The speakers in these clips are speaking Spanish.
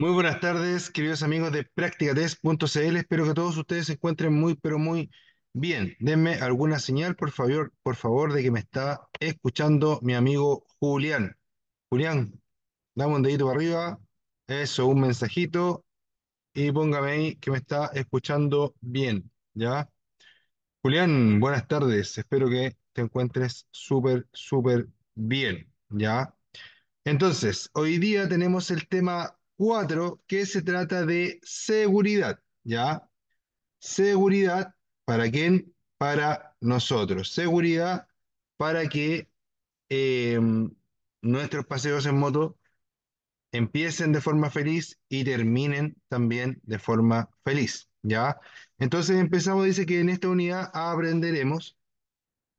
Muy buenas tardes, queridos amigos de practicatest.cl. Espero que todos ustedes se encuentren muy, pero muy bien. Denme alguna señal, por favor, por favor, de que me está escuchando mi amigo Julián. Julián, dame un dedito para arriba. Eso, un mensajito. Y póngame ahí que me está escuchando bien, ¿ya? Julián, buenas tardes. Espero que te encuentres súper, súper bien, ¿ya? Entonces, hoy día tenemos el tema Cuatro, que se trata de seguridad, ¿ya? Seguridad, ¿para quién? Para nosotros. Seguridad para que em, nuestros paseos en moto empiecen de forma feliz y terminen también de forma feliz, ¿ya? Entonces empezamos, dice que en esta unidad aprenderemos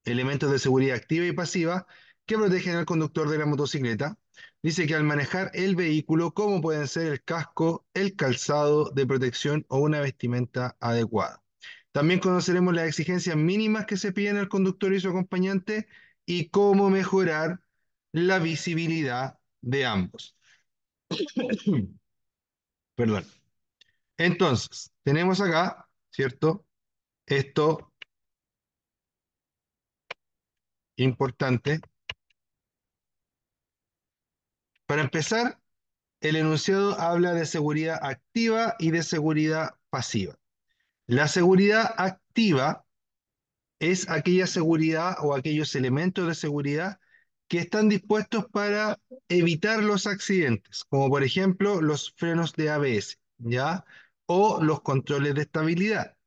elementos de seguridad activa y pasiva que protegen al conductor de la motocicleta, Dice que al manejar el vehículo, ¿cómo pueden ser el casco, el calzado de protección o una vestimenta adecuada. También conoceremos las exigencias mínimas que se piden al conductor y su acompañante y cómo mejorar la visibilidad de ambos. Perdón. Entonces, tenemos acá, ¿cierto? Esto importante. Para empezar, el enunciado habla de seguridad activa y de seguridad pasiva. La seguridad activa es aquella seguridad o aquellos elementos de seguridad que están dispuestos para evitar los accidentes, como por ejemplo los frenos de ABS, ¿ya? O los controles de estabilidad.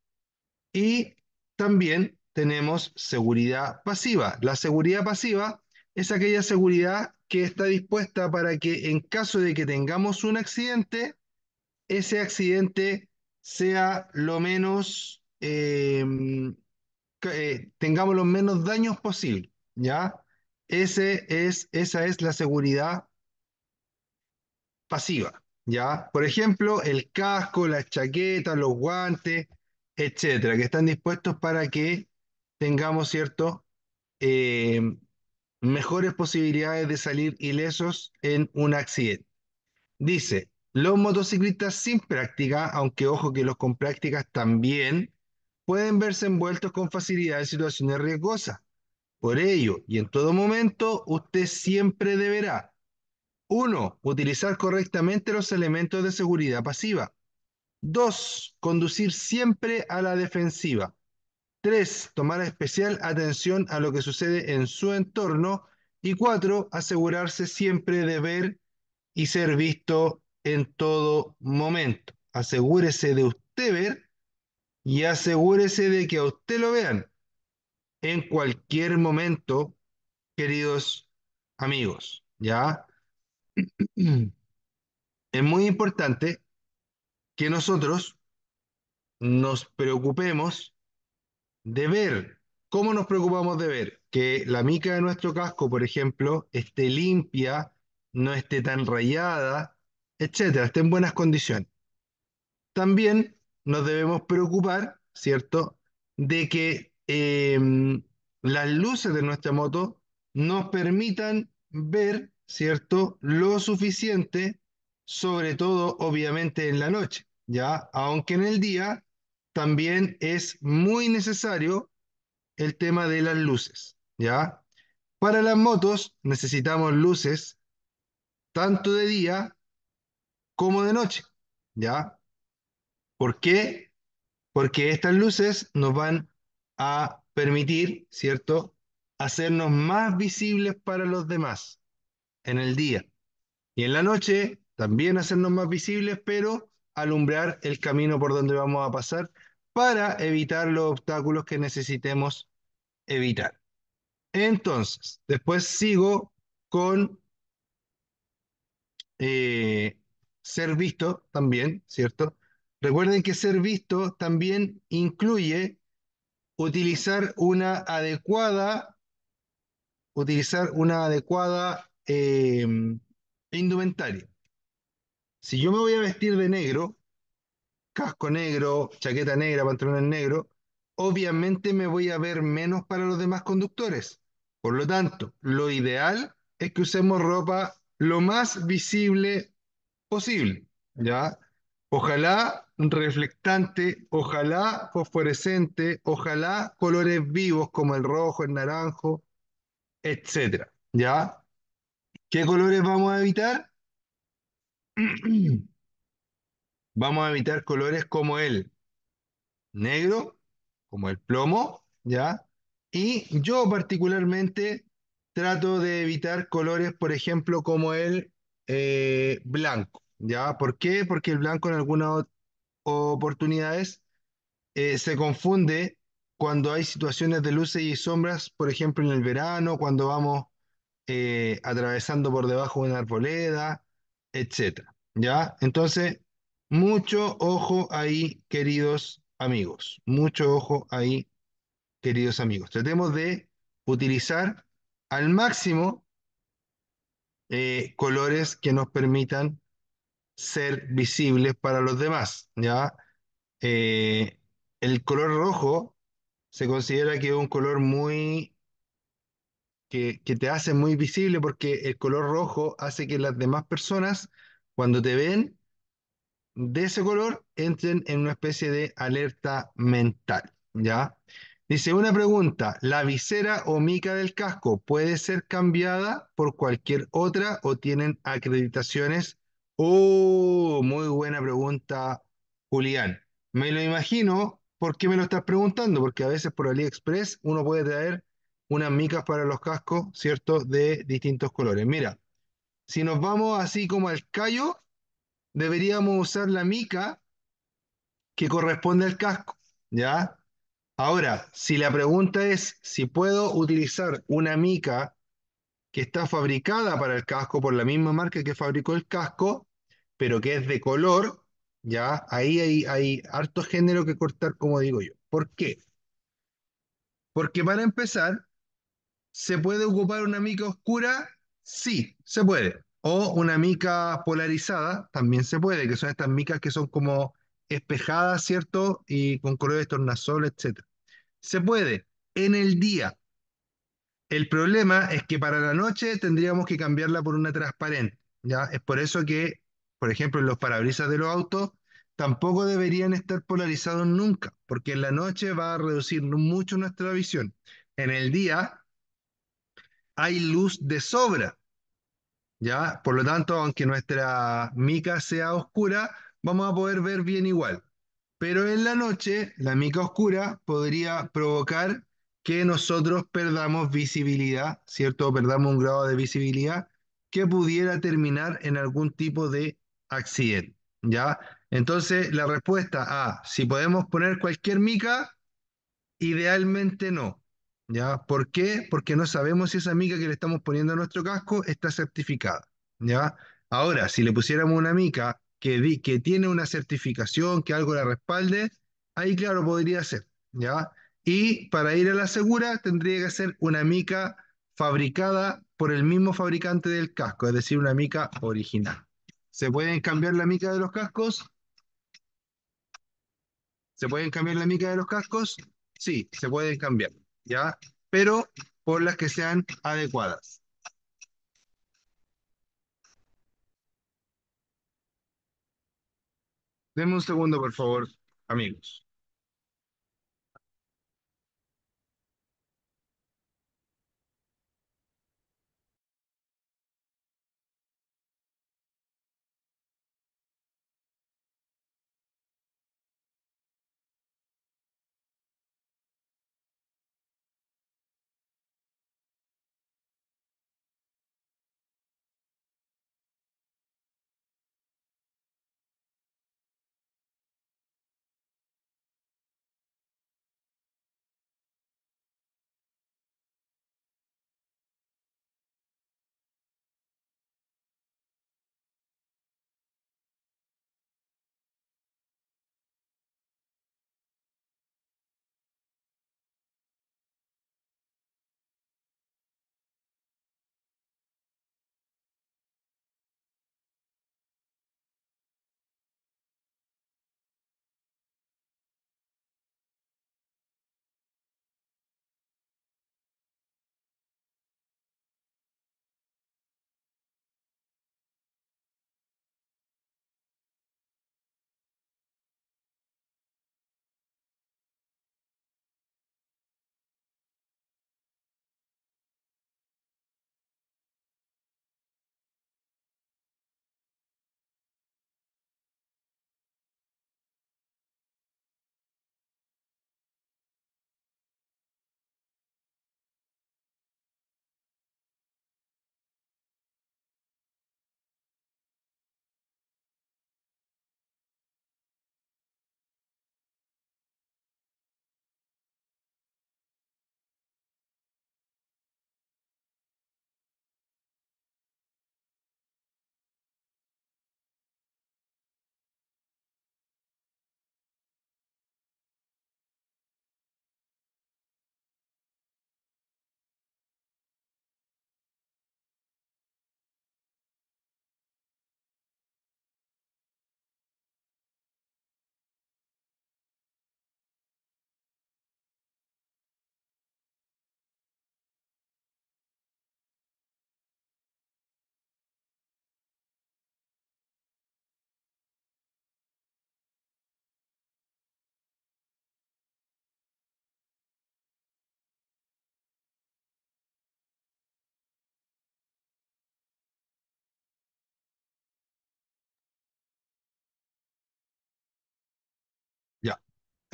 Y también tenemos seguridad pasiva. La seguridad pasiva es aquella seguridad que está dispuesta para que en caso de que tengamos un accidente, ese accidente sea lo menos, em, eh, tengamos los menos daños posible, ¿ya? Ese es, esa es la seguridad pasiva, ¿ya? Por ejemplo, el casco, la chaqueta, los guantes, etcétera, que están dispuestos para que tengamos, ¿cierto? Em, mejores posibilidades de salir ilesos en un accidente. Dice, los motociclistas sin práctica, aunque ojo que los con prácticas también, pueden verse envueltos con facilidad en situaciones riesgosas. Por ello, y en todo momento, usted siempre deberá, uno, Utilizar correctamente los elementos de seguridad pasiva. dos, Conducir siempre a la defensiva. Tres, tomar especial atención a lo que sucede en su entorno. Y cuatro, asegurarse siempre de ver y ser visto en todo momento. Asegúrese de usted ver y asegúrese de que a usted lo vean en cualquier momento, queridos amigos. ¿Ya? Es muy importante que nosotros nos preocupemos de ver cómo nos preocupamos de ver que la mica de nuestro casco, por ejemplo, esté limpia, no esté tan rayada, etcétera, esté en buenas condiciones. También nos debemos preocupar, ¿cierto?, de que em, las luces de nuestra moto nos permitan ver, ¿cierto?, lo suficiente, sobre todo, obviamente, en la noche, ¿ya? Aunque en el día también es muy necesario el tema de las luces, ¿ya? Para las motos necesitamos luces tanto de día como de noche, ¿ya? ¿Por qué? Porque estas luces nos van a permitir, ¿cierto? Hacernos más visibles para los demás en el día. Y en la noche también hacernos más visibles, pero alumbrar el camino por donde vamos a pasar para evitar los obstáculos que necesitemos evitar. Entonces, después sigo con eh, ser visto también, ¿cierto? Recuerden que ser visto también incluye utilizar una adecuada, utilizar una adecuada eh, indumentaria. Si yo me voy a vestir de negro, casco negro, chaqueta negra, pantalones negro, obviamente me voy a ver menos para los demás conductores. Por lo tanto, lo ideal es que usemos ropa lo más visible posible, ¿ya? Ojalá reflectante, ojalá fosforescente, ojalá colores vivos como el rojo, el naranjo, etcétera, ¿ya? ¿Qué colores vamos a evitar? Vamos a evitar colores como el negro, como el plomo, ¿ya? Y yo particularmente trato de evitar colores, por ejemplo, como el eh, blanco, ¿ya? ¿Por qué? Porque el blanco en algunas oportunidades eh, se confunde cuando hay situaciones de luces y sombras, por ejemplo, en el verano, cuando vamos eh, atravesando por debajo de una arboleda, etc. ¿Ya? Entonces, mucho ojo ahí, queridos amigos. Mucho ojo ahí, queridos amigos. Tratemos de utilizar al máximo eh, colores que nos permitan ser visibles para los demás. ¿ya? Eh, el color rojo se considera que es un color muy que, que te hace muy visible porque el color rojo hace que las demás personas, cuando te ven, de ese color entren en una especie de alerta mental, ¿ya? Dice una pregunta, ¿la visera o mica del casco puede ser cambiada por cualquier otra o tienen acreditaciones? Oh, muy buena pregunta, Julián. Me lo imagino, ¿por qué me lo estás preguntando? Porque a veces por AliExpress uno puede traer unas micas para los cascos, ¿cierto? De distintos colores. Mira, si nos vamos así como al callo, deberíamos usar la mica que corresponde al casco, ¿ya? Ahora, si la pregunta es si puedo utilizar una mica que está fabricada para el casco por la misma marca que fabricó el casco, pero que es de color, ya ahí hay, hay harto género que cortar, como digo yo. ¿Por qué? Porque para empezar, ¿se puede ocupar una mica oscura? Sí, se puede. O una mica polarizada, también se puede, que son estas micas que son como espejadas, ¿cierto? Y con colores de tornasol, etc. Se puede, en el día. El problema es que para la noche tendríamos que cambiarla por una transparente, ¿ya? Es por eso que, por ejemplo, en los parabrisas de los autos tampoco deberían estar polarizados nunca, porque en la noche va a reducir mucho nuestra visión. En el día hay luz de sobra, por lo tanto, aunque nuestra mica sea oscura, vamos a poder ver bien igual. Pero en la noche, la mica oscura podría provocar que nosotros perdamos visibilidad, ¿cierto? Perdamos un grado de visibilidad que pudiera terminar en algún tipo de accidente, ¿ya? Entonces, la respuesta a si podemos poner cualquier mica, idealmente no. ¿ya? ¿Por qué? Porque no sabemos si esa mica que le estamos poniendo a nuestro casco está certificada, ¿ya? Ahora, si le pusiéramos una mica que, que tiene una certificación, que algo la respalde, ahí claro podría ser, ¿ya? Y para ir a la segura tendría que ser una mica fabricada por el mismo fabricante del casco, es decir, una mica original. ¿Se pueden cambiar la mica de los cascos? ¿Se pueden cambiar la mica de los cascos? Sí, se pueden cambiar. ¿ya? Pero por las que sean adecuadas. Deme un segundo, por favor, amigos.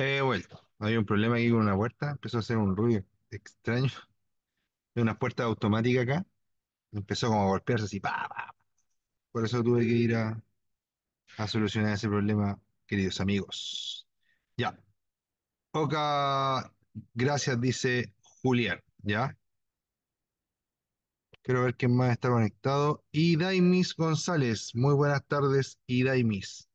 He vuelto, Hay un problema aquí con una puerta, empezó a hacer un ruido extraño. hay una puerta automática acá, empezó como a golpearse así, pa, Por eso tuve que ir a, solucionar ese problema, queridos amigos. Ya. Oca, gracias, dice Julián. Ya. Quiero ver quién más está conectado. Y Daimis González. Muy buenas tardes, Daimis.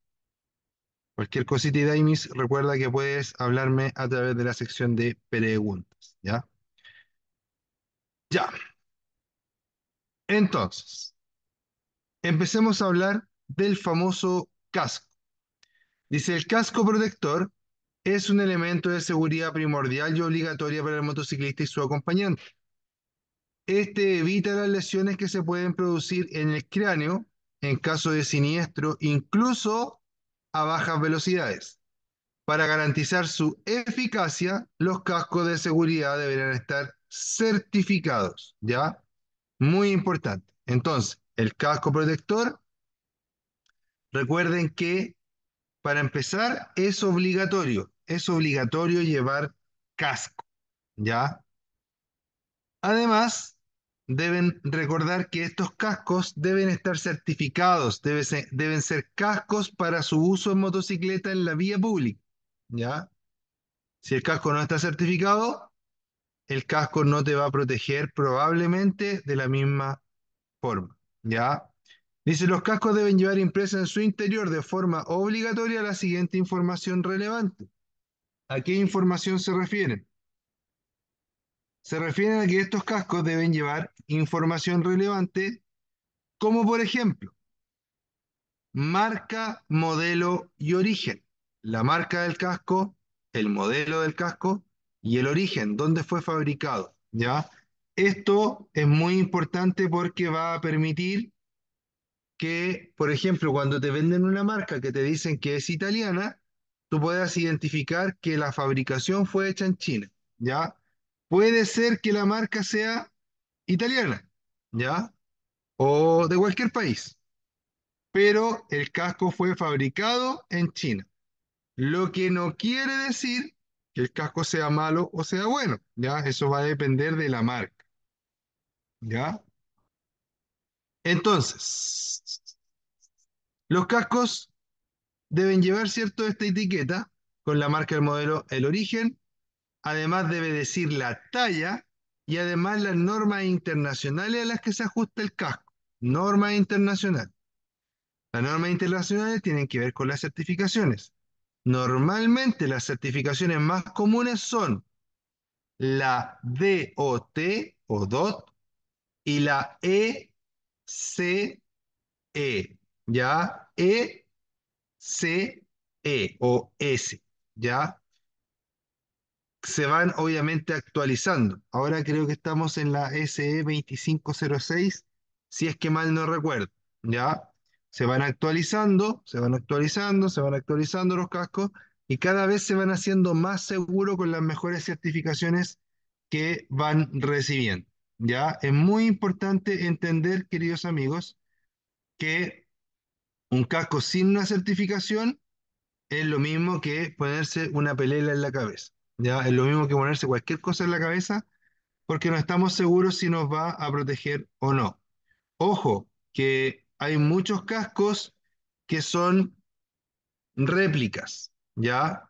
Cualquier cosita, Daimis, recuerda que puedes hablarme a través de la sección de preguntas, ¿ya? Ya. Entonces, empecemos a hablar del famoso casco. Dice, el casco protector es un elemento de seguridad primordial y obligatoria para el motociclista y su acompañante. Este evita las lesiones que se pueden producir en el cráneo en caso de siniestro, incluso a bajas velocidades. Para garantizar su eficacia, los cascos de seguridad deberán estar certificados, ¿ya? Muy importante. Entonces, el casco protector, recuerden que para empezar es obligatorio, es obligatorio llevar casco, ¿ya? Además, deben recordar que estos cascos deben estar certificados, deben ser, cascos para su uso en motocicleta en la vía pública. ¿ya? Si el casco no está certificado, el casco no te va a proteger probablemente de la misma forma. ¿ya? Dice, los cascos deben llevar impresa en su interior de forma obligatoria la siguiente información relevante. ¿A qué información se refieren? se refieren a que estos cascos deben llevar información relevante, como por ejemplo, marca, modelo y origen. La marca del casco, el modelo del casco y el origen, dónde fue fabricado, ¿ya? Esto es muy importante porque va a permitir que, por ejemplo, cuando te venden una marca que te dicen que es italiana, tú puedas identificar que la fabricación fue hecha en China, ¿ya? puede ser que la marca sea italiana, ¿ya? O de cualquier país. Pero el casco fue fabricado en China. Lo que no quiere decir que el casco sea malo o sea bueno, ¿ya? Eso va a depender de la marca, ¿ya? Entonces, los cascos deben llevar, ¿cierto?, esta etiqueta con la marca, del modelo, el origen, además debe decir la talla y además las normas internacionales a las que se ajusta el casco. Norma internacional. Las normas internacionales tienen que ver con las certificaciones. Normalmente las certificaciones más comunes son la DOT o DOT y la ECE, e, ¿ya? ECE e o S, ¿ya? se van obviamente actualizando. Ahora creo que estamos en la e SE 2506, si es que mal no recuerdo, ¿ya? Se van actualizando, se van actualizando, se van actualizando los cascos y cada vez se van haciendo más seguros con las mejores certificaciones que van recibiendo, ¿ya? Es muy importante entender, queridos amigos, que un casco sin una certificación es lo mismo que ponerse una pelela en la cabeza. Es lo mismo que ponerse cualquier cosa en la cabeza porque no estamos seguros si nos va a proteger o no. Ojo, que hay muchos cascos que son réplicas, ¿ya?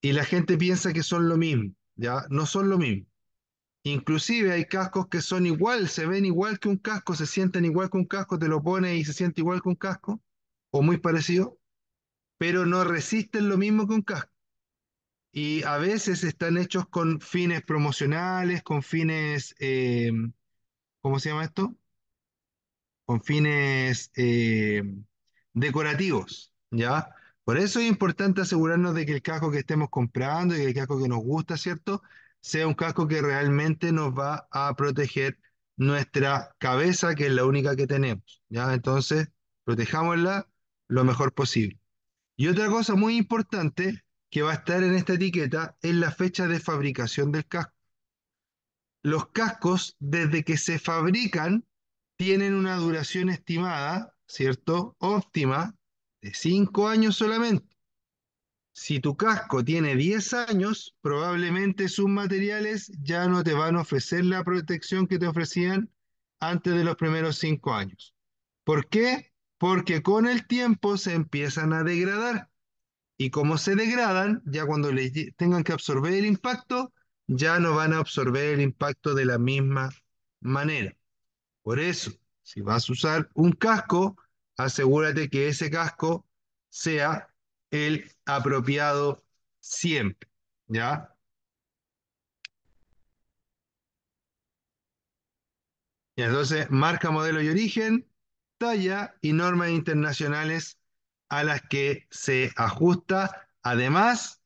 Y la gente piensa que son lo mismo, ¿ya? No son lo mismo. Inclusive hay cascos que son igual, se ven igual que un casco, se sienten igual que un casco, te lo pones y se siente igual que un casco, o muy parecido, pero no resisten lo mismo que un casco y a veces están hechos con fines promocionales, con fines, eh, ¿cómo se llama esto? Con fines eh, decorativos, ¿ya? Por eso es importante asegurarnos de que el casco que estemos comprando y el casco que nos gusta, ¿cierto? Sea un casco que realmente nos va a proteger nuestra cabeza, que es la única que tenemos, ¿ya? Entonces, protejámosla lo mejor posible. Y otra cosa muy importante que va a estar en esta etiqueta es la fecha de fabricación del casco. Los cascos, desde que se fabrican, tienen una duración estimada, ¿cierto? Óptima, de cinco años solamente. Si tu casco tiene 10 años, probablemente sus materiales ya no te van a ofrecer la protección que te ofrecían antes de los primeros cinco años. ¿Por qué? Porque con el tiempo se empiezan a degradar. Y como se degradan, ya cuando tengan que absorber el impacto, ya no van a absorber el impacto de la misma manera. Por eso, si vas a usar un casco, asegúrate que ese casco sea el apropiado siempre, ¿ya? Y entonces, marca, modelo y origen, talla y normas internacionales a las que se ajusta, además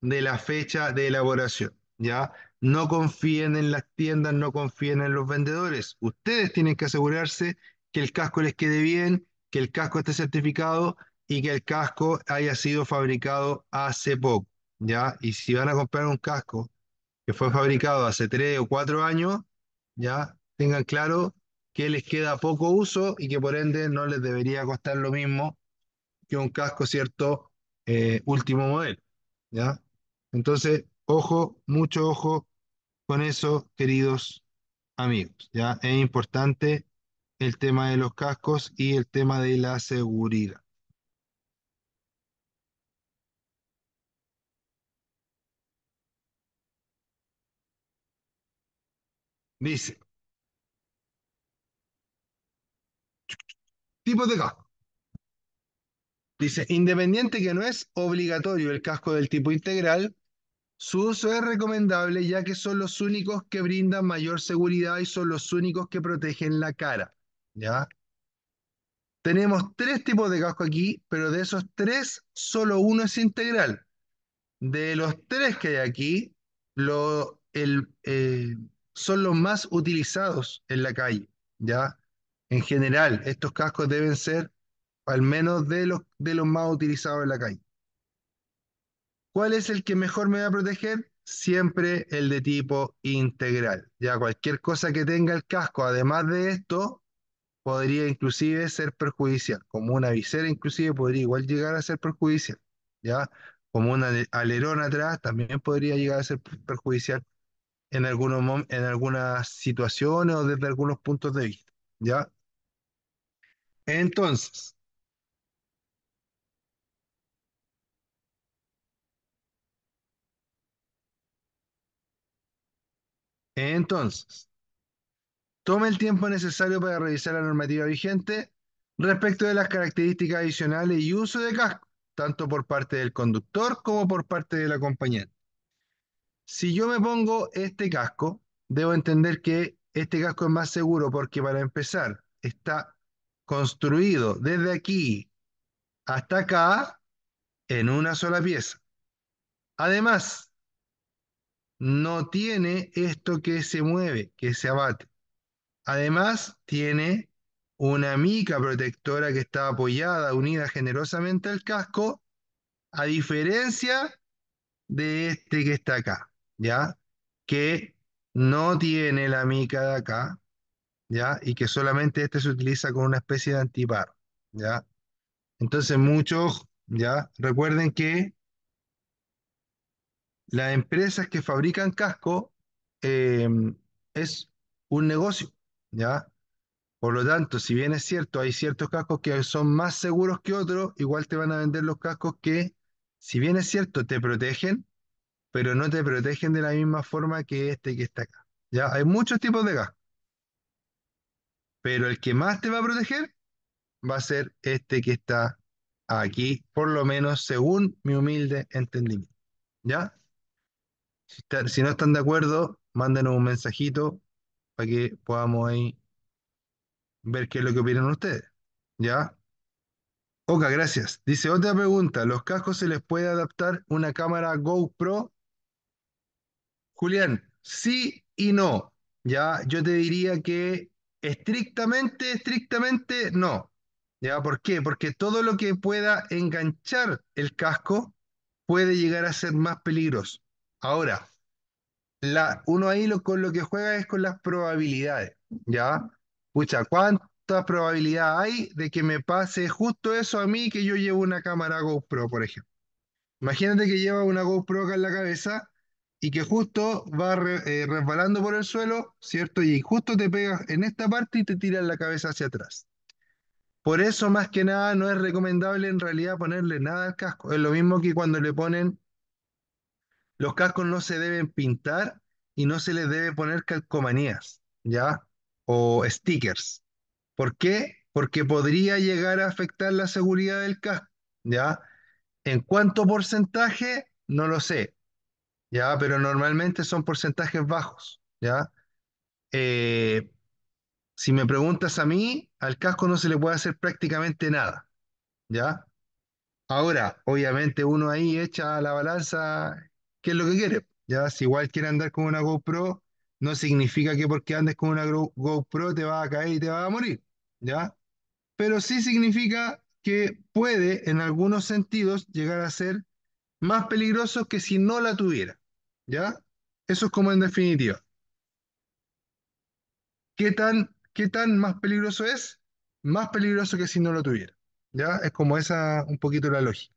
de la fecha de elaboración. ¿ya? No confíen en las tiendas, no confíen en los vendedores. Ustedes tienen que asegurarse que el casco les quede bien, que el casco esté certificado y que el casco haya sido fabricado hace poco. ¿ya? Y si van a comprar un casco que fue fabricado hace tres o cuatro años, ya tengan claro que les queda poco uso y que por ende no les debería costar lo mismo que un casco, ¿cierto? Eh, último modelo, ¿ya? Entonces, ojo, mucho ojo con eso, queridos amigos, ¿ya? Es importante el tema de los cascos y el tema de la seguridad. Dice, tipos de casco. Dice, independiente que no es obligatorio el casco del tipo integral, su uso es recomendable ya que son los únicos que brindan mayor seguridad y son los únicos que protegen la cara. ¿Ya? Tenemos tres tipos de casco aquí, pero de esos tres, solo uno es integral. De los tres que hay aquí, el, eh, son los más utilizados en la calle, ¿ya? En general, estos cascos deben ser al menos de los, de los más utilizados en la calle. ¿Cuál es el que mejor me va a proteger? Siempre el de tipo integral. Ya cualquier cosa que tenga el casco, además de esto, podría inclusive ser perjudicial. Como una visera inclusive podría igual llegar a ser perjudicial. Ya como un alerón atrás también podría llegar a ser perjudicial en algunos en algunas situaciones o desde algunos puntos de vista. Ya. Entonces, Entonces, tome el tiempo necesario para revisar la normativa vigente respecto de las características adicionales y uso de casco, tanto por parte del conductor como por parte de la acompañante. Si yo me pongo este casco, debo entender que este casco es más seguro porque para empezar está construido desde aquí hasta acá en una sola pieza. Además, no tiene esto que se mueve, que se abate. Además, tiene una mica protectora que está apoyada, unida generosamente al casco, a diferencia de este que está acá, ¿ya? Que no tiene la mica de acá, ¿ya? Y que solamente este se utiliza con una especie de antipar, ¿ya? Entonces, muchos, ¿ya? Recuerden que las empresas que fabrican casco em, es un negocio, ¿ya? Por lo tanto, si bien es cierto, hay ciertos cascos que son más seguros que otros, igual te van a vender los cascos que, si bien es cierto, te protegen, pero no te protegen de la misma forma que este que está acá. ¿ya? Hay muchos tipos de cascos, pero el que más te va a proteger va a ser este que está aquí, por lo menos según mi humilde entendimiento. ¿Ya? Si, no están de acuerdo, mándenos un mensajito para que podamos ahí ver qué es lo que opinan ustedes. ¿Ya? Ok, gracias. Dice otra pregunta, ¿los cascos se les puede adaptar una cámara GoPro? Julián, sí y no. Ya, yo te diría que estrictamente, estrictamente no. ¿Ya? ¿Por qué? Porque todo lo que pueda enganchar el casco puede llegar a ser más peligroso. Ahora, uno ahí lo, con lo que juega es con las probabilidades, ¿ya? Pucha, ¿cuánta probabilidad hay de que me pase justo eso a mí que yo llevo una cámara GoPro, por ejemplo? Imagínate que lleva una GoPro acá en la cabeza y que justo va eh, resbalando por el suelo, ¿cierto? Y justo te pegas en esta parte y te tiras la cabeza hacia atrás. Por eso, más que nada, no es recomendable en realidad ponerle nada al casco. Es lo mismo que cuando le ponen los cascos no se deben pintar y no se les debe poner calcomanías, ¿ya? O stickers. ¿Por qué? Porque podría llegar a afectar la seguridad del casco, ¿ya? ¿En cuánto porcentaje? No lo sé, ¿ya? Pero normalmente son porcentajes bajos, ¿ya? Eh, si me preguntas a mí, al casco no se le puede hacer prácticamente nada, ¿ya? Ahora, obviamente uno ahí echa la balanza qué es lo que quiere. Ya, si igual quiere andar con una GoPro, no significa que porque andes con una GoPro te va a caer y te va a morir, ¿ya? Pero sí significa que puede, en algunos sentidos, llegar a ser más peligroso que si no la tuviera, ¿ya? Eso es como en definitiva. ¿Qué tan, qué tan más peligroso es? Más peligroso que si no lo tuviera, ¿ya? Es como esa un poquito la lógica.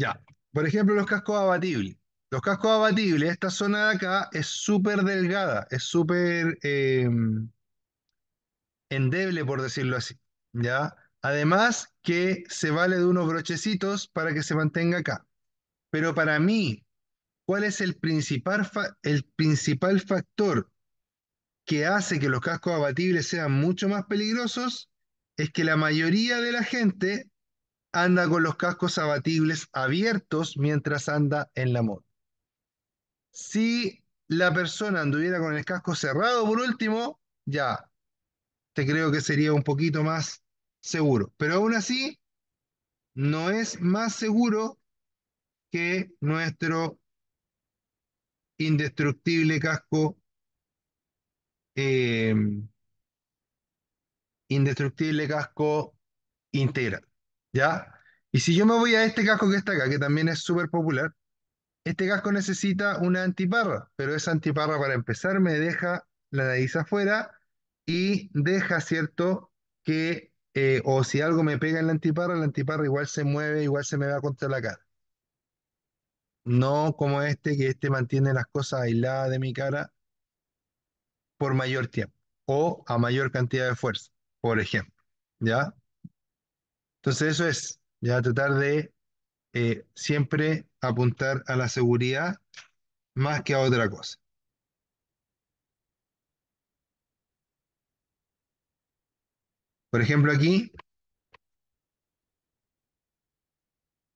Ya, por ejemplo, los cascos abatibles. Los cascos abatibles, esta zona de acá es súper delgada, es súper em, endeble, por decirlo así. ¿ya? Además que se vale de unos brochecitos para que se mantenga acá. Pero para mí, ¿cuál es el principal, el principal factor que hace que los cascos abatibles sean mucho más peligrosos? Es que la mayoría de la gente anda con los cascos abatibles abiertos mientras anda en la moto. Si la persona anduviera con el casco cerrado, por último, ya, te creo que sería un poquito más seguro. Pero aún así, no es más seguro que nuestro indestructible casco eh, indestructible casco integral. ¿ya? Y si yo me voy a este casco que está acá, que también es súper popular, este casco necesita una antiparra, pero esa antiparra para empezar me deja la nariz afuera y deja, ¿cierto? Que, eh, o si algo me pega en la antiparra, la antiparra igual se mueve, igual se me va contra la cara. No como este, que este mantiene las cosas aisladas de mi cara por mayor tiempo o a mayor cantidad de fuerza, por ejemplo. ¿Ya? Entonces eso es, ya tratar de eh, siempre apuntar a la seguridad más que a otra cosa. Por ejemplo, aquí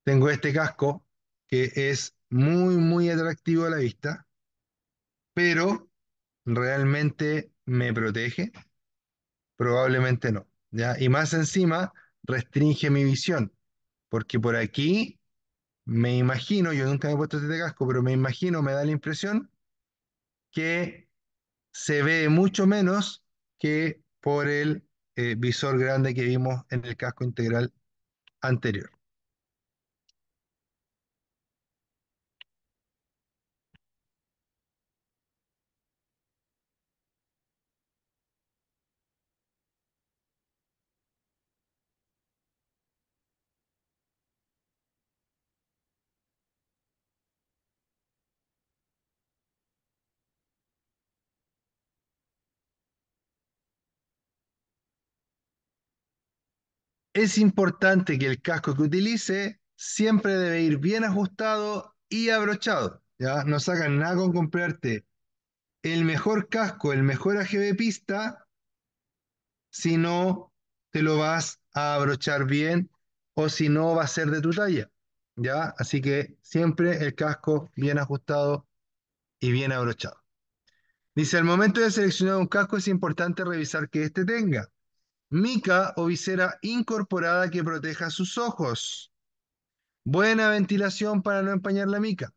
tengo este casco que es muy, muy atractivo a la vista, pero realmente me protege. Probablemente no. ¿ya? Y más encima, restringe mi visión, porque por aquí me imagino, yo nunca me he puesto este casco, pero me imagino, me da la impresión que se ve mucho menos que por el eh, visor grande que vimos en el casco integral anterior. Es importante que el casco que utilice siempre debe ir bien ajustado y abrochado. ¿ya? No sacan nada con comprarte el mejor casco, el mejor AGB pista, si no te lo vas a abrochar bien o si no va a ser de tu talla. ¿ya? Así que siempre el casco bien ajustado y bien abrochado. Dice, al momento de seleccionar un casco es importante revisar que este tenga mica o visera incorporada que proteja sus ojos. Buena ventilación para no empañar la mica.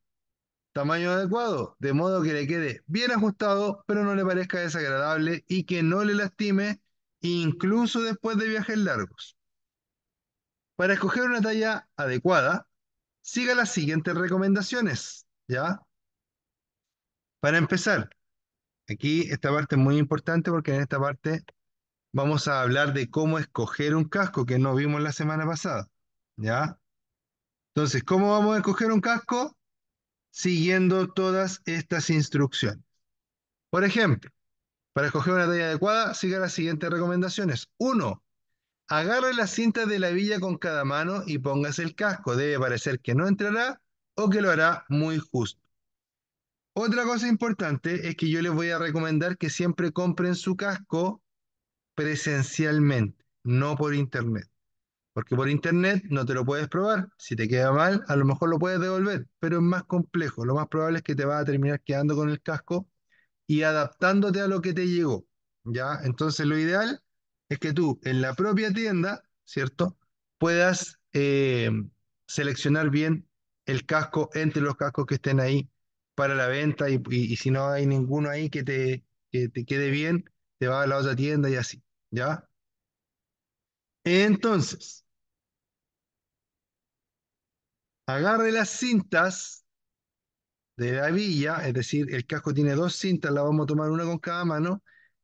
Tamaño adecuado, de modo que le quede bien ajustado, pero no le parezca desagradable y que no le lastime, incluso después de viajes largos. Para escoger una talla adecuada, siga las siguientes recomendaciones, ¿ya? Para empezar, aquí esta parte es muy importante porque en esta parte vamos a hablar de cómo escoger un casco que no vimos la semana pasada. ¿Ya? Entonces, ¿cómo vamos a escoger un casco? Siguiendo todas estas instrucciones. Por ejemplo, para escoger una talla adecuada, siga las siguientes recomendaciones. Uno, agarre la cinta de la villa con cada mano y póngase el casco. Debe parecer que no entrará o que lo hará muy justo. Otra cosa importante es que yo les voy a recomendar que siempre compren su casco presencialmente, no por internet. Porque por internet no te lo puedes probar. Si te queda mal, a lo mejor lo puedes devolver, pero es más complejo. Lo más probable es que te vas a terminar quedando con el casco y adaptándote a lo que te llegó. ¿ya? Entonces lo ideal es que tú en la propia tienda, ¿cierto? Puedas eh, seleccionar bien el casco entre los cascos que estén ahí para la venta y, si no hay ninguno ahí que te, que te quede bien, te vas a la otra tienda y así. ¿Ya? Entonces, agarre las cintas de la villa, es decir, el casco tiene dos cintas, la vamos a tomar una con cada mano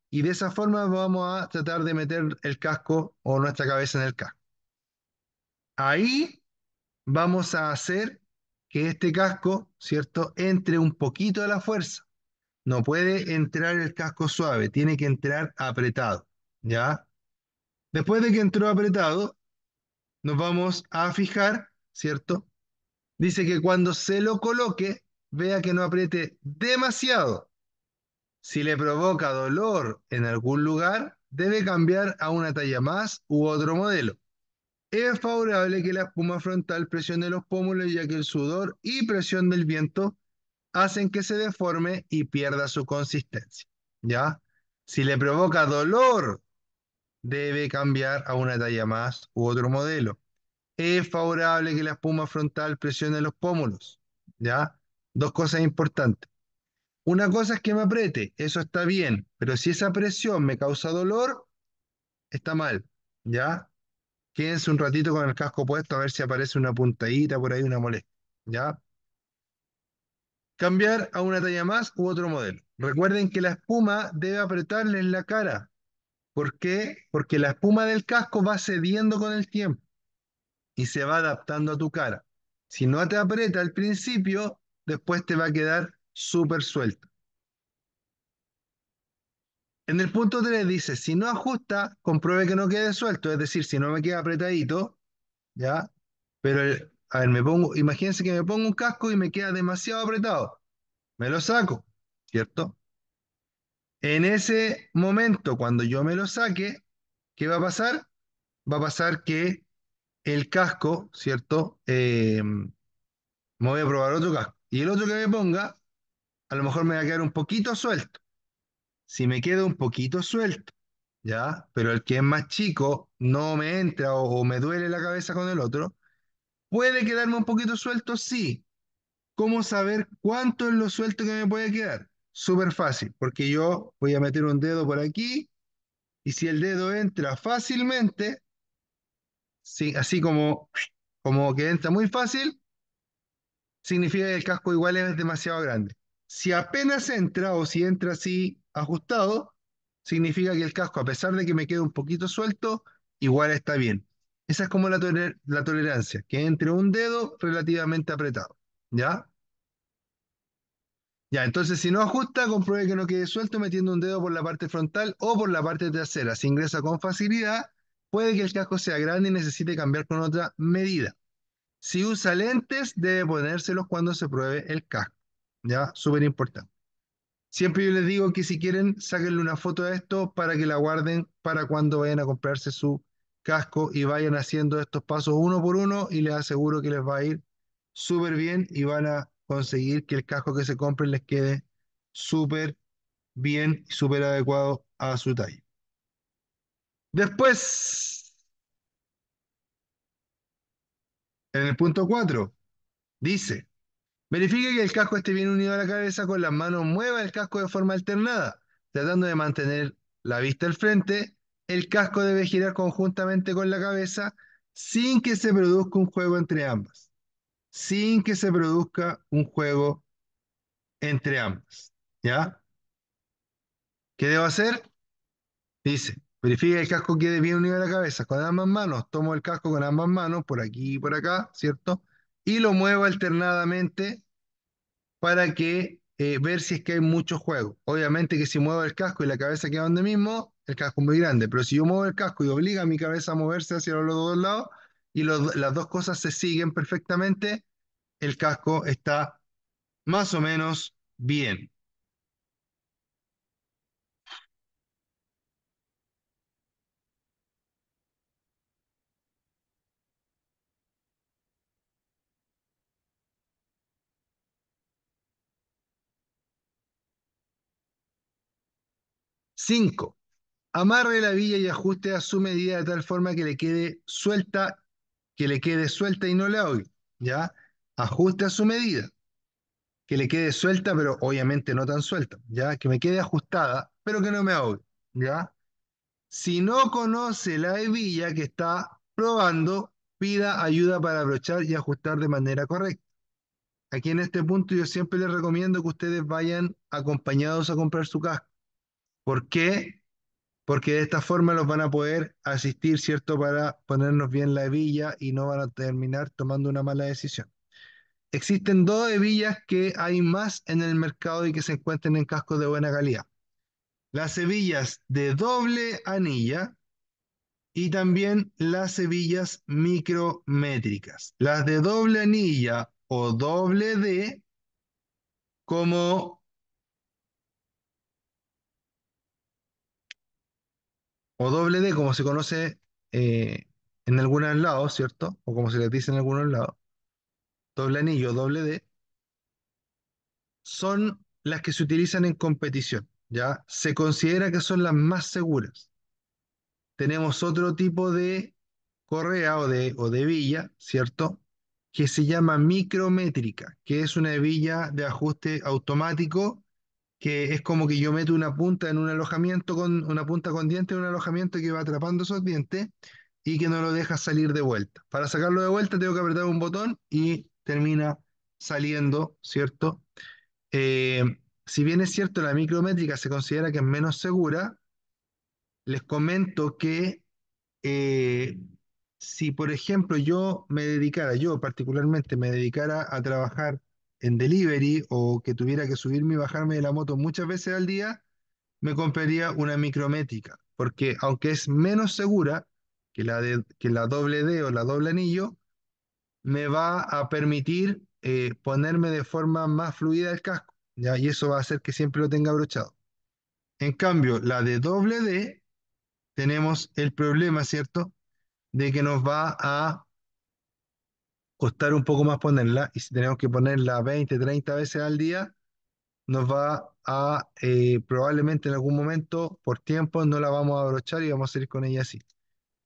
y de esa forma vamos a tratar de meter el casco o nuestra cabeza en el casco. Ahí vamos a hacer que este casco, ¿cierto?, entre un poquito de la fuerza. No puede entrar el casco suave, tiene que entrar apretado. ¿ya? Después de que entró apretado, nos vamos a fijar, ¿cierto? Dice que cuando se lo coloque, vea que no apriete demasiado. Si le provoca dolor en algún lugar, debe cambiar a una talla más u otro modelo. Es favorable que la espuma frontal presione los pómulos ya que el sudor y presión del viento hacen que se deforme y pierda su consistencia. ¿Ya? Si le provoca dolor debe cambiar a una talla más u otro modelo. Es favorable que la espuma frontal presione los pómulos, ¿ya? Dos cosas importantes. Una cosa es que me apriete, eso está bien, pero si esa presión me causa dolor, está mal, ¿ya? Quédense un ratito con el casco puesto a ver si aparece una puntadita por ahí, una molestia, ¿ya? Cambiar a una talla más u otro modelo. Recuerden que la espuma debe apretarles la cara, ¿Por qué? Porque la espuma del casco va cediendo con el tiempo y se va adaptando a tu cara. Si no te aprieta al principio, después te va a quedar súper suelto. En el punto 3 dice, si no ajusta, compruebe que no quede suelto, es decir, si no me queda apretadito, ¿ya? Pero, a ver, me pongo, imagínense que me pongo un casco y me queda demasiado apretado. Me lo saco, ¿cierto? En ese momento, cuando yo me lo saque, ¿qué va a pasar? Va a pasar que el casco, ¿cierto? Eh, me voy a probar otro casco. Y el otro que me ponga, a lo mejor me va a quedar un poquito suelto. Si me queda un poquito suelto, ¿ya? Pero el que es más chico no me entra o, o me duele la cabeza con el otro, ¿puede quedarme un poquito suelto? Sí. ¿Cómo saber cuánto es lo suelto que me puede quedar? súper fácil, porque yo voy a meter un dedo por aquí y si el dedo entra fácilmente, así como, como que entra muy fácil, significa que el casco igual es demasiado grande. Si apenas entra o si entra así ajustado, significa que el casco, a pesar de que me quede un poquito suelto, igual está bien. Esa es como la, la tolerancia, que entre un dedo relativamente apretado. ¿Ya? Ya, entonces si no ajusta, compruebe que no quede suelto metiendo un dedo por la parte frontal o por la parte trasera. Si ingresa con facilidad, puede que el casco sea grande y necesite cambiar con otra medida. Si usa lentes, debe ponérselos cuando se pruebe el casco. Ya, súper importante. Siempre yo les digo que si quieren, sáquenle una foto de esto para que la guarden para cuando vayan a comprarse su casco y vayan haciendo estos pasos uno por uno y les aseguro que les va a ir súper bien y van a conseguir que el casco que se compren les quede súper bien y súper adecuado a su talla. Después, en el punto 4, dice, verifique que el casco esté bien unido a la cabeza con las manos, mueva el casco de forma alternada, tratando de mantener la vista al frente, el casco debe girar conjuntamente con la cabeza sin que se produzca un juego entre ambas sin que se produzca un juego entre ambas. ¿Ya? ¿Qué debo hacer? Dice, verifica el casco quede bien unido a la cabeza con ambas manos. Tomo el casco con ambas manos, por aquí y por acá, ¿cierto? Y lo muevo alternadamente para que eh, ver si es que hay mucho juego. Obviamente que si muevo el casco y la cabeza queda donde mismo, el casco es muy grande. Pero si yo muevo el casco y obliga a mi cabeza a moverse hacia los dos lados, y las dos cosas se siguen perfectamente, el casco está más o menos bien. Cinco, Amarre la villa y ajuste a su medida de tal forma que le quede suelta que le quede suelta y no le ahogue, ¿ya? Ajuste a su medida, que le quede suelta, pero obviamente no tan suelta, ¿ya? Que me quede ajustada, pero que no me ahogue, ¿ya? Si no conoce la hebilla que está probando, pida ayuda para abrochar y ajustar de manera correcta. Aquí en este punto yo siempre les recomiendo que ustedes vayan acompañados a comprar su casco. ¿Por qué? porque de esta forma los van a poder asistir, ¿cierto?, para ponernos bien la hebilla y no van a terminar tomando una mala decisión. Existen dos hebillas que hay más en el mercado y que se encuentran en cascos de buena calidad. Las hebillas de doble anilla y también las hebillas micrométricas. Las de doble anilla o doble D, como o doble D, como se conoce eh, en algunos lados, ¿cierto? O como se les dice en algunos lados, doble anillo, doble D, son las que se utilizan en competición, ¿ya? Se considera que son las más seguras. Tenemos otro tipo de correa o de, o de villa, ¿cierto? Que se llama micrométrica, que es una hebilla de ajuste automático que es como que yo meto una punta en un alojamiento con una punta con dientes en un alojamiento que va atrapando esos dientes y que no lo deja salir de vuelta. Para sacarlo de vuelta tengo que apretar un botón y termina saliendo, ¿cierto? Eh, si bien es cierto la micrométrica se considera que es menos segura, les comento que eh, si por ejemplo yo me dedicara, yo particularmente me dedicara a trabajar en delivery o que tuviera que subirme y bajarme de la moto muchas veces al día, me compraría una micrométrica, porque aunque es menos segura que la, de, la doble D o la doble anillo, me va a permitir eh, ponerme de forma más fluida el casco, y eso va a hacer que siempre lo tenga abrochado. En cambio, la de doble D, tenemos el problema, ¿cierto? De que nos va a costar un poco más ponerla y si tenemos que ponerla 20, 30 veces al día, nos va a eh, probablemente en algún momento por tiempo no la vamos a abrochar y vamos a seguir con ella así.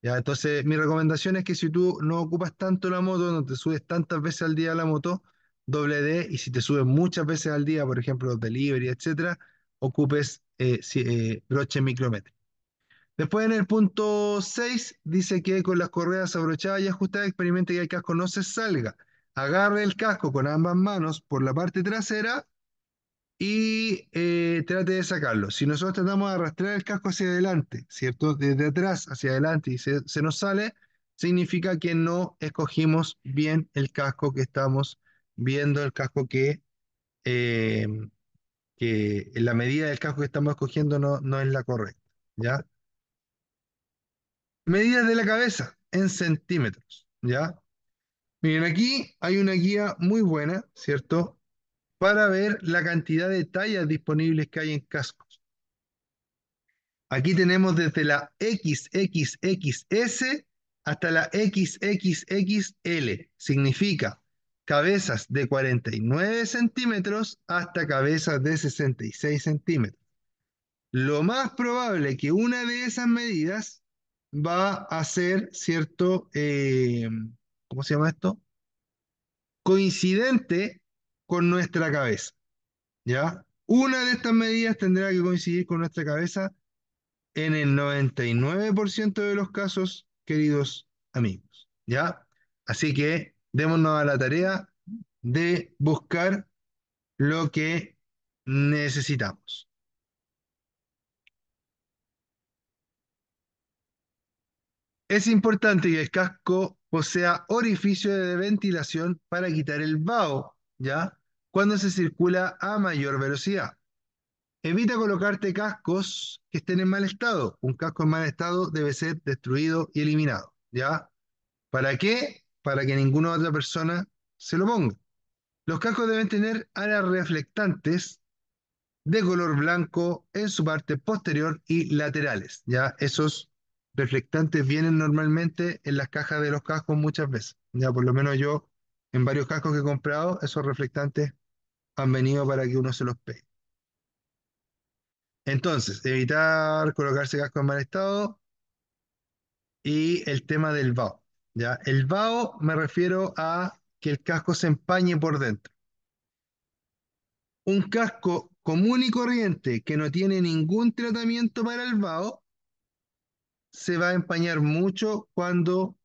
¿Ya? Entonces mi recomendación es que si tú no ocupas tanto la moto, no te subes tantas veces al día a la moto, doble D y si te subes muchas veces al día, por ejemplo, delivery, etcétera, ocupes eh, eh, broche micrométrico. Después en el punto 6 dice que con las correas abrochadas y ajustadas experimente que el casco no se salga. Agarre el casco con ambas manos por la parte trasera y eh, trate de sacarlo. Si nosotros tratamos de arrastrar el casco hacia adelante, ¿cierto? Desde atrás hacia adelante y se, nos sale, significa que no escogimos bien el casco que estamos viendo, el casco que, eh, que la medida del casco que estamos escogiendo no, no es la correcta, ¿ya? Medidas de la cabeza en centímetros, ¿ya? Miren, aquí hay una guía muy buena, ¿cierto? Para ver la cantidad de tallas disponibles que hay en cascos. Aquí tenemos desde la XXXS hasta la XXXL. Significa cabezas de 49 centímetros hasta cabezas de 66 centímetros. Lo más probable que una de esas medidas va a ser, ¿cierto? Eh, ¿Cómo se llama esto? Coincidente con nuestra cabeza. ¿Ya? Una de estas medidas tendrá que coincidir con nuestra cabeza en el 99% de los casos, queridos amigos. ¿Ya? Así que démonos a la tarea de buscar lo que necesitamos. Es importante que el casco posea orificio de ventilación para quitar el vaho, ¿ya? Cuando se circula a mayor velocidad. Evita colocarte cascos que estén en mal estado. Un casco en mal estado debe ser destruido y eliminado, ¿ya? ¿Para qué? Para que ninguna otra persona se lo ponga. Los cascos deben tener alas reflectantes de color blanco en su parte posterior y laterales, ¿ya? Esos reflectantes vienen normalmente en las cajas de los cascos muchas veces. Ya por lo menos yo, en varios cascos que he comprado, esos reflectantes han venido para que uno se los pegue. Entonces, evitar colocarse casco en mal estado y el tema del vaho. ¿ya? El vaho me refiero a que el casco se empañe por dentro. Un casco común y corriente que no tiene ningún tratamiento para el vaho se va a empañar mucho cuando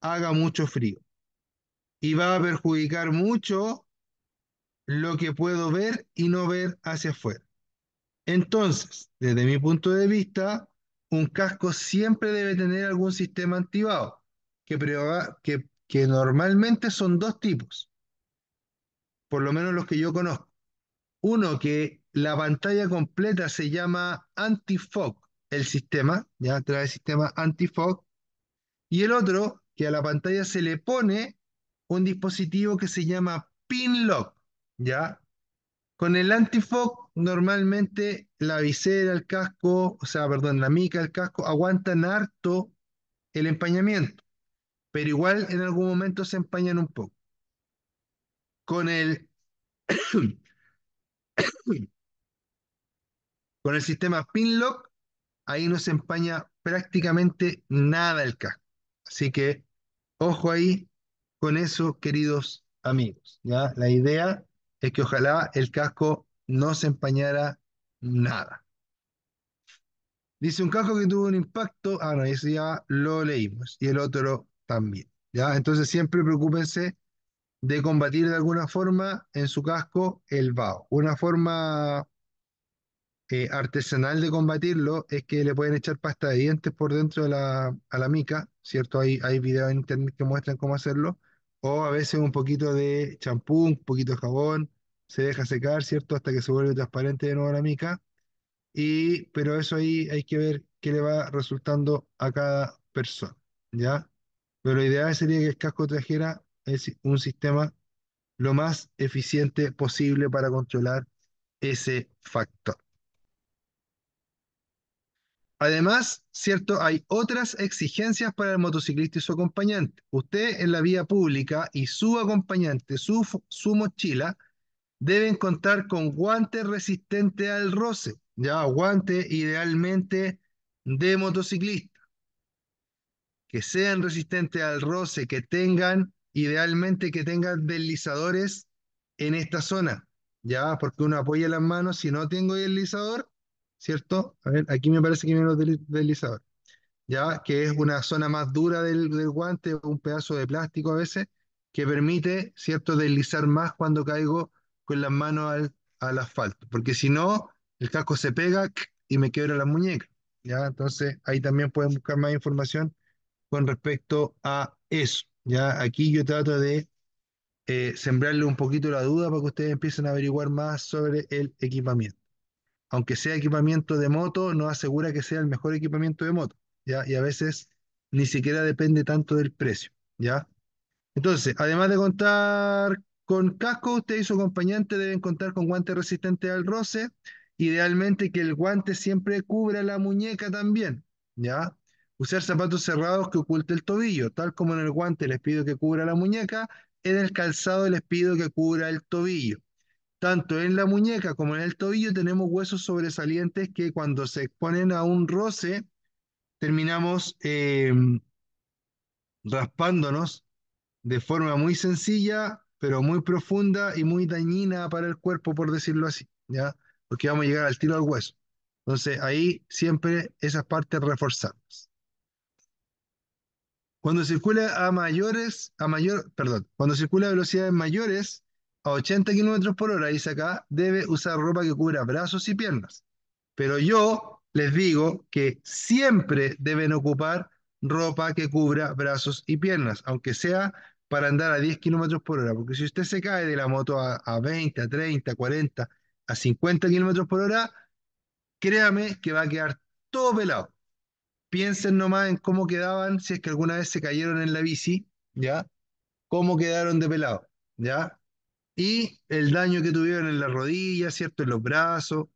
haga mucho frío y va a perjudicar mucho lo que puedo ver y no ver hacia afuera. Entonces, desde mi punto de vista, un casco siempre debe tener algún sistema activado, que, que, que normalmente son dos tipos, por lo menos los que yo conozco. Uno que la pantalla completa se llama antifog, el sistema, ya trae el sistema antifog, y el otro, que a la pantalla se le pone un dispositivo que se llama pin lock, ya. Con el antifog, normalmente la visera, el casco, o sea, perdón, la mica, el casco, aguantan harto el empañamiento, pero igual en algún momento se empañan un poco. Con el, con el sistema pin lock, ahí no se empaña prácticamente nada el casco. Así que ojo ahí con eso, queridos amigos. ¿ya? La idea es que ojalá el casco no se empañara nada. Dice un casco que tuvo un impacto. Ah, no, ese ya lo leímos. Y el otro también. ¿ya? Entonces siempre preocúpense de combatir de alguna forma en su casco el vaho. Una forma eh, artesanal de combatirlo es que le pueden echar pasta de dientes por dentro de la, a la mica, ¿cierto? Hay, hay videos en internet que muestran cómo hacerlo, o a veces un poquito de champú, un poquito de jabón, se deja secar, ¿cierto? Hasta que se vuelve transparente de nuevo la mica, y, pero eso ahí hay que ver qué le va resultando a cada persona, ¿ya? Pero la idea sería que el casco trajera es eh, un sistema lo más eficiente posible para controlar ese factor. Además, cierto, hay otras exigencias para el motociclista y su acompañante. Usted en la vía pública y su acompañante, su, mochila, deben contar con guantes resistentes al roce, ya guantes idealmente de motociclista, que sean resistentes al roce, que tengan, idealmente que tengan deslizadores en esta zona, ya, porque uno apoya las manos, si no tengo deslizador, ¿cierto? A ver, aquí me parece que viene los deslizador, ¿ya? Que es una zona más dura del, guante, un pedazo de plástico a veces, que permite, ¿cierto?, deslizar más cuando caigo con las manos al, asfalto, porque si no, el casco se pega y me quiebra la muñeca, ¿ya? Entonces, ahí también pueden buscar más información con respecto a eso, ¿ya? Aquí yo trato de eh, sembrarle un poquito la duda para que ustedes empiecen a averiguar más sobre el equipamiento aunque sea equipamiento de moto, no asegura que sea el mejor equipamiento de moto, ¿ya? Y a veces ni siquiera depende tanto del precio, ¿ya? Entonces, además de contar con casco, usted y su acompañante deben contar con guantes resistentes al roce, idealmente que el guante siempre cubra la muñeca también, ¿ya? Usar zapatos cerrados que oculte el tobillo, tal como en el guante les pido que cubra la muñeca, en el calzado les pido que cubra el tobillo, tanto en la muñeca como en el tobillo tenemos huesos sobresalientes que cuando se exponen a un roce terminamos em, raspándonos de forma muy sencilla, pero muy profunda y muy dañina para el cuerpo, por decirlo así, ¿ya? Porque vamos a llegar al tiro al hueso. Entonces ahí siempre esas partes reforzadas. Cuando circula a mayores, a mayor, cuando circula a velocidades mayores, a 80 kilómetros por hora, dice acá, debe usar ropa que cubra brazos y piernas. Pero yo les digo que siempre deben ocupar ropa que cubra brazos y piernas, aunque sea para andar a 10 kilómetros por hora, porque si usted se cae de la moto a, 20, a 30, a 40, a 50 kilómetros por hora, créame que va a quedar todo pelado. Piensen nomás en cómo quedaban si es que alguna vez se cayeron en la bici, ¿ya? Cómo quedaron de pelado, ¿ya? y el daño que tuvieron en las rodillas, ¿cierto? En los brazos,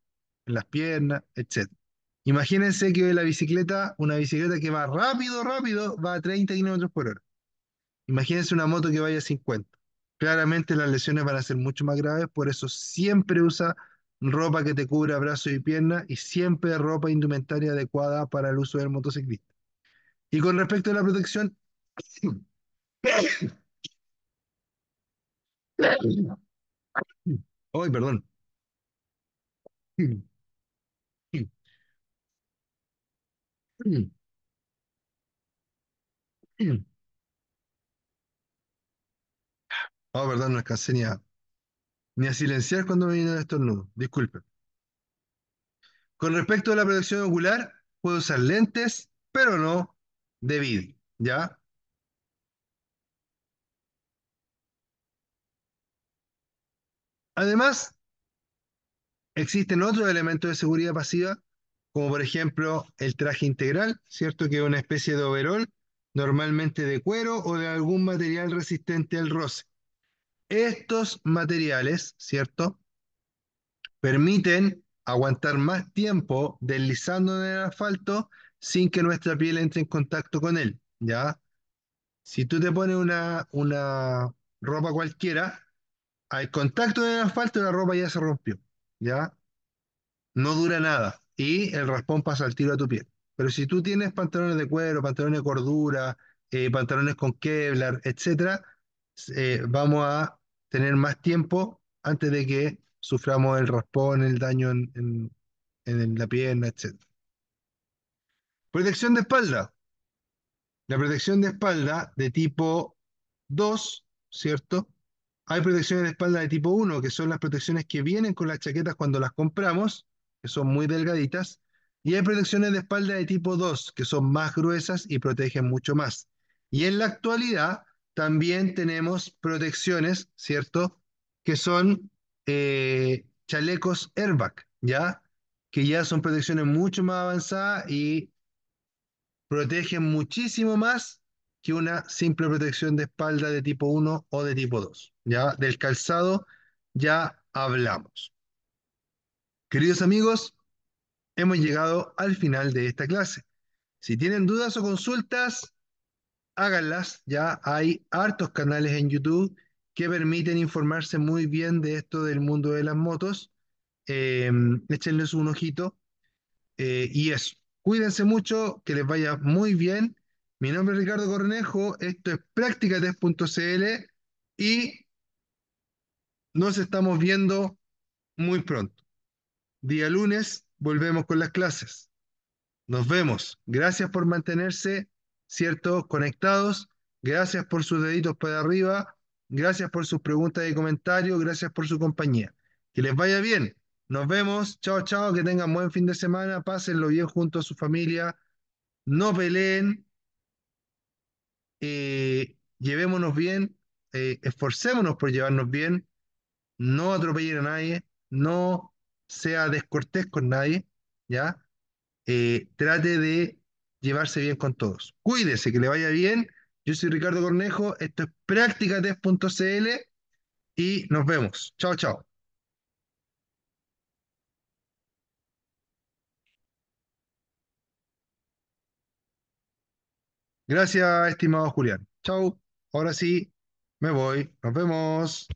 en las piernas, etc. Imagínense que la bicicleta, una bicicleta que va rápido, rápido, va a 30 km por hora. Imagínense una moto que vaya a 50. Claramente las lesiones van a ser mucho más graves, por eso siempre usa ropa que te cubra brazos y piernas y siempre ropa indumentaria adecuada para el uso del motociclista. Y con respecto a la protección, Ay, perdón. Oh, verdad, no alcancé ni a, ni a silenciar cuando me vino el estornudo. Disculpen. Con respecto a la protección ocular, puedo usar lentes, pero no de vidrio, ¿ya? Además, existen otros elementos de seguridad pasiva, como por ejemplo el traje integral, ¿cierto? Que es una especie de overol, normalmente de cuero o de algún material resistente al roce. Estos materiales, ¿cierto? Permiten aguantar más tiempo deslizando en el asfalto sin que nuestra piel entre en contacto con él, ¿ya? Si tú te pones una, una ropa cualquiera, al contacto del asfalto la ropa ya se rompió, ¿ya? No dura nada y el raspón pasa al tiro a tu piel. Pero si tú tienes pantalones de cuero, pantalones de cordura, eh, pantalones con Kevlar, etc eh, vamos a tener más tiempo antes de que suframos el raspón, el daño en, la pierna, etc Protección de espalda. La protección de espalda de tipo 2, ¿cierto? Hay protecciones de espalda de tipo 1, que son las protecciones que vienen con las chaquetas cuando las compramos, que son muy delgaditas. Y hay protecciones de espalda de tipo 2, que son más gruesas y protegen mucho más. Y en la actualidad también tenemos protecciones, ¿cierto? Que son eh, chalecos airbag, ¿ya? Que ya son protecciones mucho más avanzadas y protegen muchísimo más una simple protección de espalda de tipo 1 o de tipo 2. ¿ya? Del calzado ya hablamos. Queridos amigos, hemos llegado al final de esta clase. Si tienen dudas o consultas, háganlas. Ya hay hartos canales en YouTube que permiten informarse muy bien de esto del mundo de las motos. Eh, échenles un ojito. Eh, y eso, cuídense mucho, que les vaya muy bien mi nombre es Ricardo Cornejo, esto es Practicates.cl y nos estamos viendo muy pronto. Día lunes volvemos con las clases. Nos vemos. Gracias por mantenerse, ¿cierto? Conectados. Gracias por sus deditos para arriba. Gracias por sus preguntas y comentarios. Gracias por su compañía. Que les vaya bien. Nos vemos. Chao, chao. Que tengan buen fin de semana. Pásenlo bien junto a su familia. No peleen eh, llevémonos bien, eh, esforcémonos por llevarnos bien, no atropellar a nadie, no sea descortés con nadie, ¿ya? Eh, trate de llevarse bien con todos. Cuídese, que le vaya bien. Yo soy Ricardo Cornejo, esto es practicates.cl y nos vemos. Chao, chao. Gracias, estimado Julián. Chau. Ahora sí, me voy. Nos vemos.